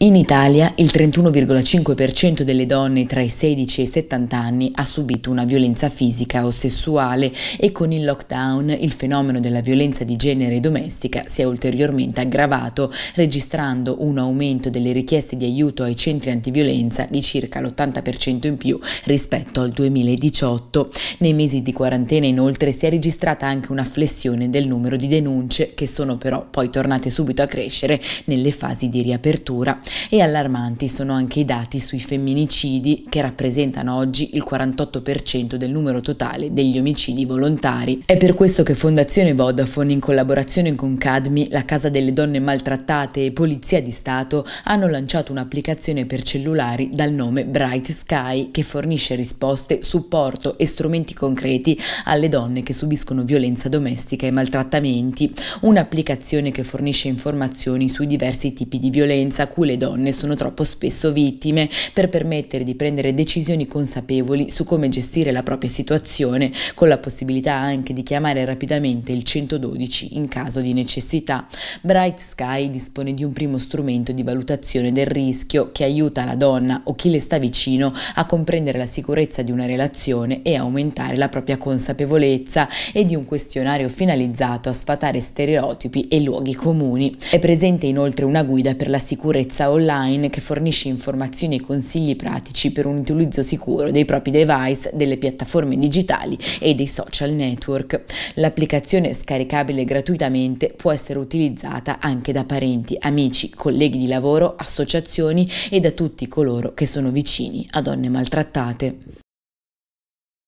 In Italia il 31,5% delle donne tra i 16 e i 70 anni ha subito una violenza fisica o sessuale e con il lockdown il fenomeno della violenza di genere domestica si è ulteriormente aggravato, registrando un aumento delle richieste di aiuto ai centri antiviolenza di circa l'80% in più rispetto al 2018. Nei mesi di quarantena inoltre si è registrata anche una flessione del numero di denunce che sono però poi tornate subito a crescere nelle fasi di riapertura. E allarmanti sono anche i dati sui femminicidi che rappresentano oggi il 48% del numero totale degli omicidi volontari. È per questo che Fondazione Vodafone in collaborazione con Cadmi, la Casa delle Donne Maltrattate e Polizia di Stato hanno lanciato un'applicazione per cellulari dal nome Bright Sky che fornisce risposte, supporto e strumenti concreti alle donne che subiscono violenza domestica e maltrattamenti. Un'applicazione che fornisce informazioni sui diversi tipi di violenza, cui le le donne sono troppo spesso vittime per permettere di prendere decisioni consapevoli su come gestire la propria situazione, con la possibilità anche di chiamare rapidamente il 112 in caso di necessità. Bright Sky dispone di un primo strumento di valutazione del rischio che aiuta la donna o chi le sta vicino a comprendere la sicurezza di una relazione e aumentare la propria consapevolezza e di un questionario finalizzato a sfatare stereotipi e luoghi comuni. È presente inoltre una guida per la sicurezza online che fornisce informazioni e consigli pratici per un utilizzo sicuro dei propri device, delle piattaforme digitali e dei social network. L'applicazione scaricabile gratuitamente può essere utilizzata anche da parenti, amici, colleghi di lavoro, associazioni e da tutti coloro che sono vicini a donne maltrattate.